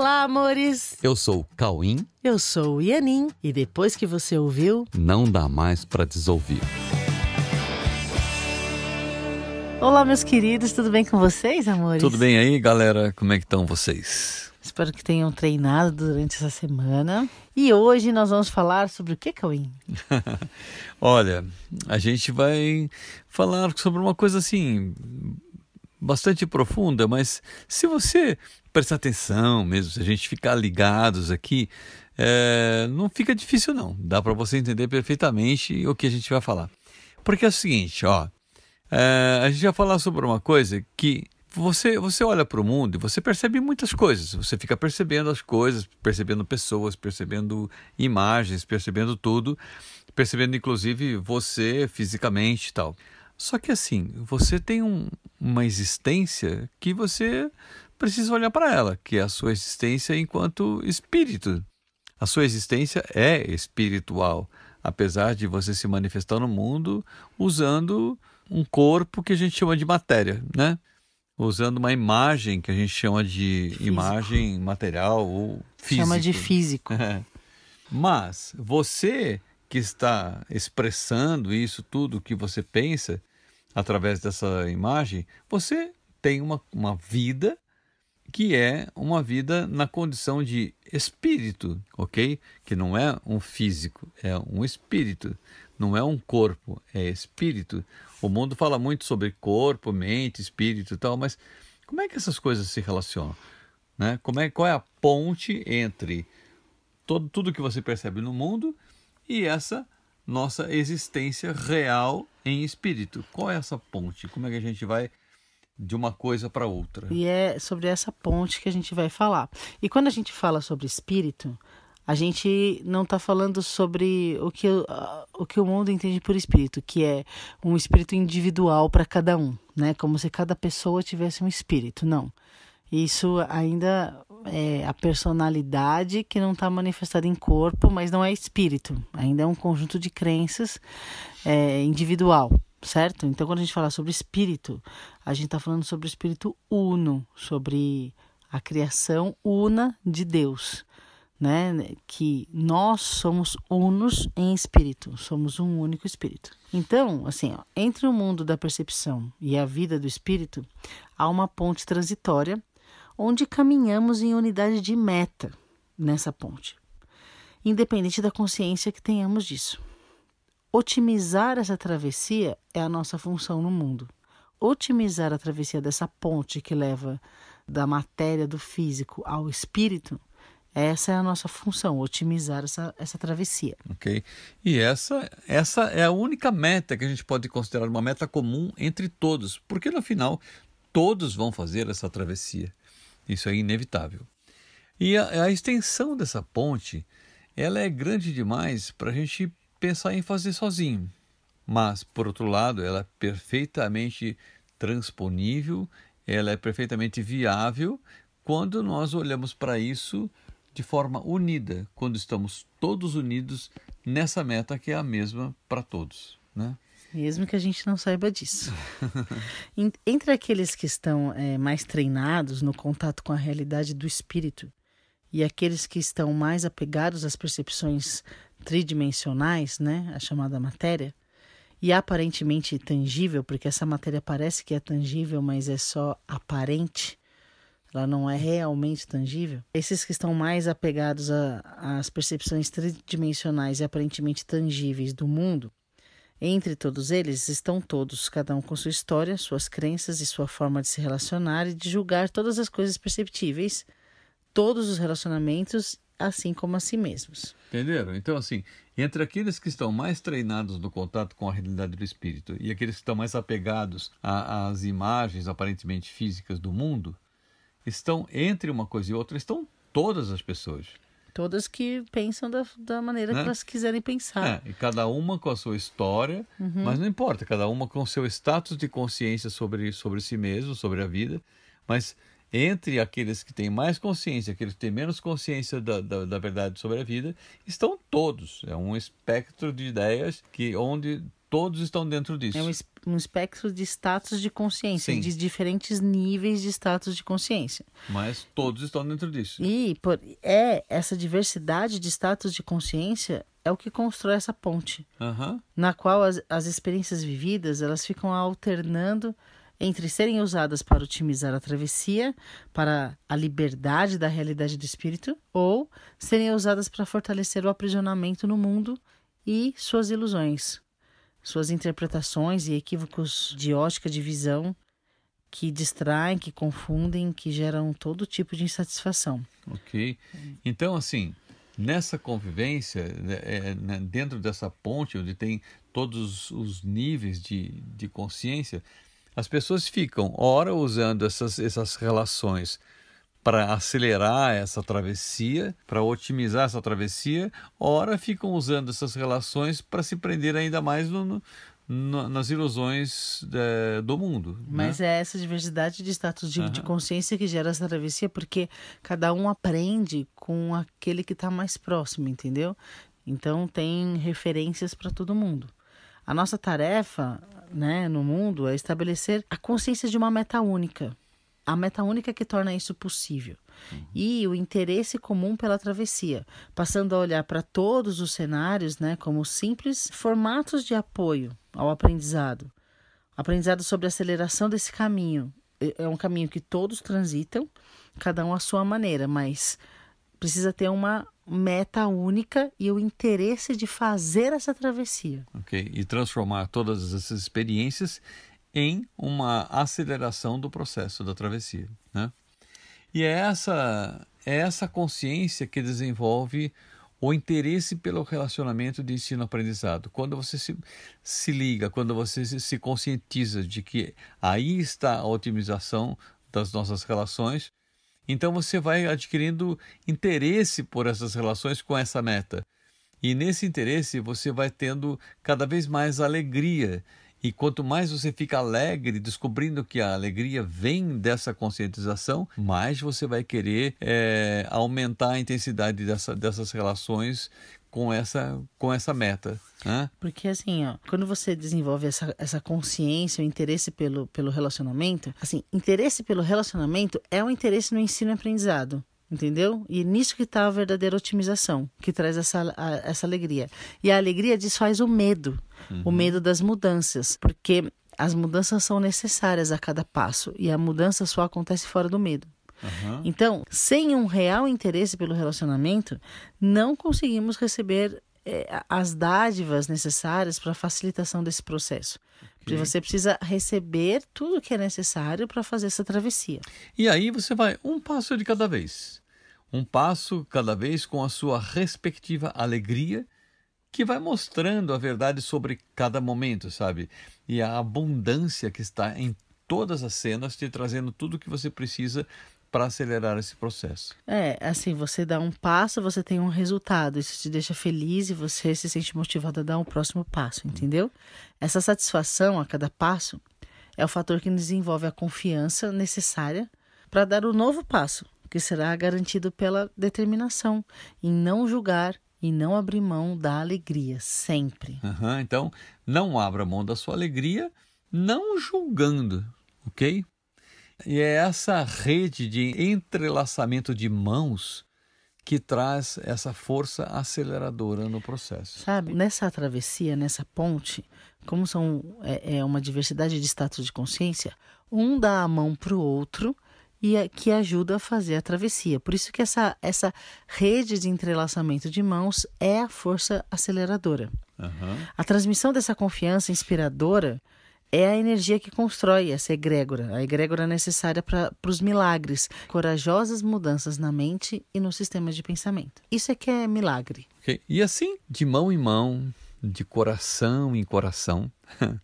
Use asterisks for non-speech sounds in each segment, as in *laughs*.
Olá, amores! Eu sou o Cauim. Eu sou o Ianin. E depois que você ouviu, não dá mais para desouvir. Olá, meus queridos, tudo bem com vocês, amores? Tudo bem aí, galera? Como é que estão vocês? Espero que tenham treinado durante essa semana. E hoje nós vamos falar sobre o que, Cauim? *laughs* Olha, a gente vai falar sobre uma coisa assim bastante profunda, mas se você prestar atenção mesmo, se a gente ficar ligados aqui, é, não fica difícil não. Dá para você entender perfeitamente o que a gente vai falar. Porque é o seguinte, ó, é, a gente vai falar sobre uma coisa que você, você olha para o mundo e você percebe muitas coisas. Você fica percebendo as coisas, percebendo pessoas, percebendo imagens, percebendo tudo, percebendo inclusive você fisicamente e tal. Só que assim, você tem um, uma existência que você precisa olhar para ela, que é a sua existência enquanto espírito. A sua existência é espiritual, apesar de você se manifestar no mundo usando um corpo que a gente chama de matéria, né? Usando uma imagem que a gente chama de físico. imagem material ou físico. Chama de físico. É. *laughs* Mas você que está expressando isso tudo que você pensa através dessa imagem, você tem uma, uma vida que é uma vida na condição de espírito, ok? Que não é um físico, é um espírito, não é um corpo, é espírito. O mundo fala muito sobre corpo, mente, espírito e tal, mas como é que essas coisas se relacionam? Né? Como é, qual é a ponte entre todo, tudo que você percebe no mundo e essa nossa existência real em espírito? Qual é essa ponte? Como é que a gente vai de uma coisa para outra. E é sobre essa ponte que a gente vai falar. E quando a gente fala sobre espírito, a gente não está falando sobre o que, o que o mundo entende por espírito, que é um espírito individual para cada um, né? Como se cada pessoa tivesse um espírito. Não. Isso ainda é a personalidade que não está manifestada em corpo, mas não é espírito. Ainda é um conjunto de crenças é, individual certo? Então, quando a gente fala sobre espírito, a gente está falando sobre o espírito uno, sobre a criação una de Deus, né? Que nós somos unos em espírito, somos um único espírito. Então, assim, ó, entre o mundo da percepção e a vida do espírito, há uma ponte transitória onde caminhamos em unidade de meta nessa ponte, independente da consciência que tenhamos disso. Otimizar essa travessia é a nossa função no mundo. Otimizar a travessia dessa ponte que leva da matéria do físico ao espírito essa é a nossa função, otimizar essa, essa travessia. Ok. E essa, essa é a única meta que a gente pode considerar uma meta comum entre todos, porque no final todos vão fazer essa travessia. Isso é inevitável. E a, a extensão dessa ponte, ela é grande demais para a gente pensar em fazer sozinho. Mas, por outro lado, ela é perfeitamente transponível, ela é perfeitamente viável quando nós olhamos para isso de forma unida, quando estamos todos unidos nessa meta que é a mesma para todos, né? Mesmo que a gente não saiba disso. *laughs* Entre aqueles que estão é, mais treinados no contato com a realidade do espírito e aqueles que estão mais apegados às percepções tridimensionais, né, a chamada matéria, e é aparentemente tangível, porque essa matéria parece que é tangível, mas é só aparente, ela não é realmente tangível. Esses que estão mais apegados às percepções tridimensionais e aparentemente tangíveis do mundo, entre todos eles estão todos, cada um com sua história, suas crenças e sua forma de se relacionar e de julgar todas as coisas perceptíveis, todos os relacionamentos assim como a si mesmos. Entenderam? Então, assim, entre aqueles que estão mais treinados no contato com a realidade do espírito e aqueles que estão mais apegados às imagens aparentemente físicas do mundo, estão, entre uma coisa e outra, estão todas as pessoas. Todas que pensam da, da maneira né? que elas quiserem pensar. É, e cada uma com a sua história, uhum. mas não importa, cada uma com o seu status de consciência sobre, sobre si mesmo, sobre a vida, mas entre aqueles que têm mais consciência, aqueles que têm menos consciência da, da, da, verdade sobre a vida, estão todos. É um espectro de ideias que onde todos estão dentro disso. É um, um espectro de status de consciência, Sim. de diferentes níveis de status de consciência. Mas todos estão dentro disso. E por, é essa diversidade de status de consciência é o que constrói essa ponte, uhum. na qual as, as experiências vividas elas ficam alternando entre serem usadas para otimizar a travessia, para a liberdade da realidade do espírito, ou serem usadas para fortalecer o aprisionamento no mundo e suas ilusões, suas interpretações e equívocos de ótica de visão que distraem, que confundem, que geram todo tipo de insatisfação. Ok. Então, assim, nessa convivência, né, é, né, dentro dessa ponte onde tem todos os níveis de, de consciência, as pessoas ficam, ora, usando essas, essas relações para acelerar essa travessia, para otimizar essa travessia, ora, ficam usando essas relações para se prender ainda mais no, no nas ilusões é, do mundo. Né? Mas né? é essa diversidade de status de, uhum. de, consciência que gera essa travessia, porque cada um aprende com aquele que está mais próximo, entendeu? Então tem referências para todo mundo. A nossa tarefa né, no mundo é estabelecer a consciência de uma meta única. A meta única que torna isso possível. Uhum. E o interesse comum pela travessia, passando a olhar para todos os cenários né, como simples formatos de apoio ao aprendizado. Aprendizado sobre a aceleração desse caminho. É um caminho que todos transitam, cada um à sua maneira, mas Precisa ter uma meta única e o interesse de fazer essa travessia. Ok, e transformar todas essas experiências em uma aceleração do processo da travessia, né? E é essa, é essa consciência que desenvolve o interesse pelo relacionamento de ensino-aprendizado. Quando você se, se liga, quando você se, se conscientiza de que aí está a otimização das nossas relações, então você vai adquirindo interesse por essas relações com essa meta. E nesse interesse você vai tendo cada vez mais alegria. E quanto mais você fica alegre, descobrindo que a alegria vem dessa conscientização, mais você vai querer é, aumentar a intensidade dessa, dessas relações com essa com essa meta. Né? Porque assim, ó, quando você desenvolve essa, essa consciência, o interesse pelo, pelo relacionamento, assim, interesse pelo relacionamento é um interesse no ensino e aprendizado. Entendeu? E nisso que está a verdadeira otimização, que traz essa, a, essa alegria. E a alegria desfaz o medo, uhum. o medo das mudanças. Porque as mudanças são necessárias a cada passo e a mudança só acontece fora do medo. Uhum. Então, sem um real interesse pelo relacionamento, não conseguimos receber eh, as dádivas necessárias para a facilitação desse processo. Okay. Você precisa receber tudo que é necessário para fazer essa travessia. E aí você vai um passo de cada vez. Um passo cada vez com a sua respectiva alegria, que vai mostrando a verdade sobre cada momento, sabe? E a abundância que está em todas as cenas, te trazendo tudo o que você precisa para acelerar esse processo. É, assim, você dá um passo, você tem um resultado, isso te deixa feliz e você se sente motivado a dar um próximo passo, entendeu? Essa satisfação a cada passo é o fator que desenvolve a confiança necessária para dar o um novo passo, que será garantido pela determinação em não julgar e não abrir mão da alegria, sempre. Uhum, então, não abra mão da sua alegria, não julgando, ok? E é essa rede de entrelaçamento de mãos que traz essa força aceleradora no processo. Sabe, nessa travessia, nessa ponte, como são é, é uma diversidade de status de consciência, um dá a mão para o outro e é, que ajuda a fazer a travessia. Por isso que essa, essa rede de entrelaçamento de mãos é a força aceleradora. Uhum. A transmissão dessa confiança inspiradora é a energia que constrói essa egrégora, a egrégora é necessária para os milagres, corajosas mudanças na mente e no sistema de pensamento. Isso é que é milagre. Okay. E assim, de mão em mão, de coração em coração, *laughs*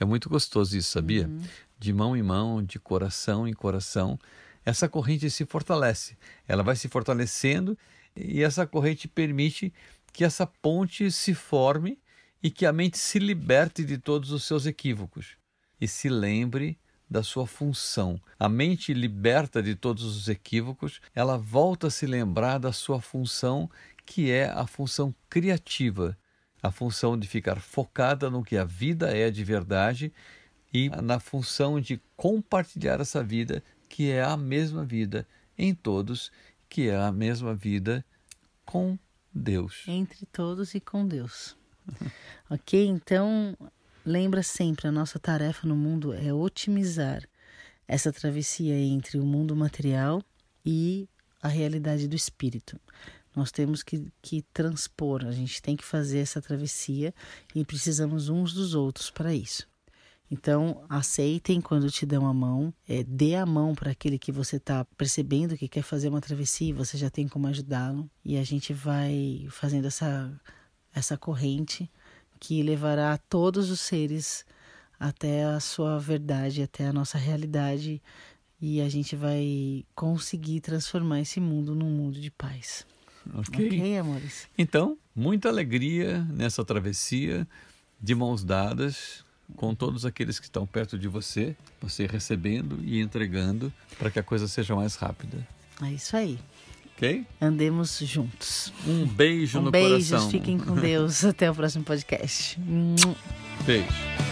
é muito gostoso isso, sabia? Uhum. De mão em mão, de coração em coração, essa corrente se fortalece, ela vai se fortalecendo e essa corrente permite que essa ponte se forme e que a mente se liberte de todos os seus equívocos e se lembre da sua função. A mente liberta de todos os equívocos, ela volta a se lembrar da sua função, que é a função criativa, a função de ficar focada no que a vida é de verdade e na função de compartilhar essa vida, que é a mesma vida em todos, que é a mesma vida com Deus. Entre todos e com Deus. *laughs* ok? Então, lembra sempre: a nossa tarefa no mundo é otimizar essa travessia entre o mundo material e a realidade do espírito. Nós temos que, que transpor, a gente tem que fazer essa travessia e precisamos uns dos outros para isso. Então, aceitem quando te dão a mão, é, dê a mão para aquele que você está percebendo que quer fazer uma travessia e você já tem como ajudá-lo. E a gente vai fazendo essa essa corrente que levará todos os seres até a sua verdade, até a nossa realidade, e a gente vai conseguir transformar esse mundo num mundo de paz. Ok, okay amores. Então, muita alegria nessa travessia, de mãos dadas com todos aqueles que estão perto de você, você recebendo e entregando para que a coisa seja mais rápida. É isso aí. Ok? Andemos juntos. Um beijo um no beijos, coração. Um beijo, fiquem com Deus. *laughs* Até o próximo podcast. Beijo.